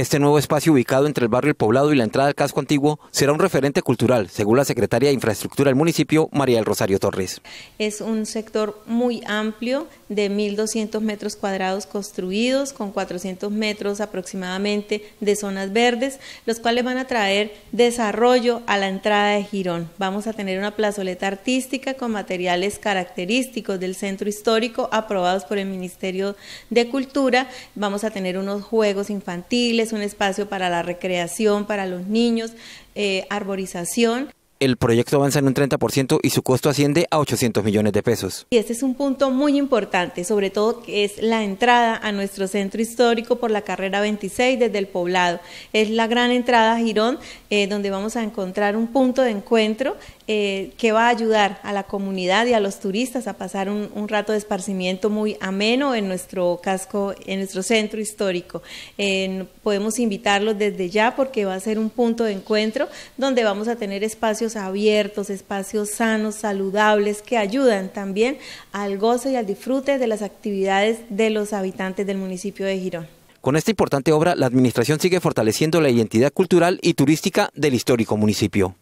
Este nuevo espacio ubicado entre el barrio El Poblado y la entrada al casco antiguo será un referente cultural, según la secretaria de Infraestructura del municipio, María del Rosario Torres. Es un sector muy amplio de 1.200 metros cuadrados construidos con 400 metros aproximadamente de zonas verdes, los cuales van a traer desarrollo a la entrada de Girón. Vamos a tener una plazoleta artística con materiales característicos del centro histórico aprobados por el Ministerio de Cultura. Vamos a tener unos juegos infantiles, es un espacio para la recreación, para los niños, eh, arborización el proyecto avanza en un 30% y su costo asciende a 800 millones de pesos. Y este es un punto muy importante, sobre todo que es la entrada a nuestro centro histórico por la carrera 26 desde el poblado. Es la gran entrada a Girón, eh, donde vamos a encontrar un punto de encuentro eh, que va a ayudar a la comunidad y a los turistas a pasar un, rato de esparcimiento muy ameno en nuestro casco, en nuestro centro histórico. podemos invitarlos desde ya porque va a ser un punto de encuentro donde vamos a tener espacios abiertos, espacios sanos, saludables, que ayudan también al goce y al disfrute de las actividades de los habitantes del municipio de Girón. Con esta importante obra, la Administración sigue fortaleciendo la identidad cultural y turística del histórico municipio.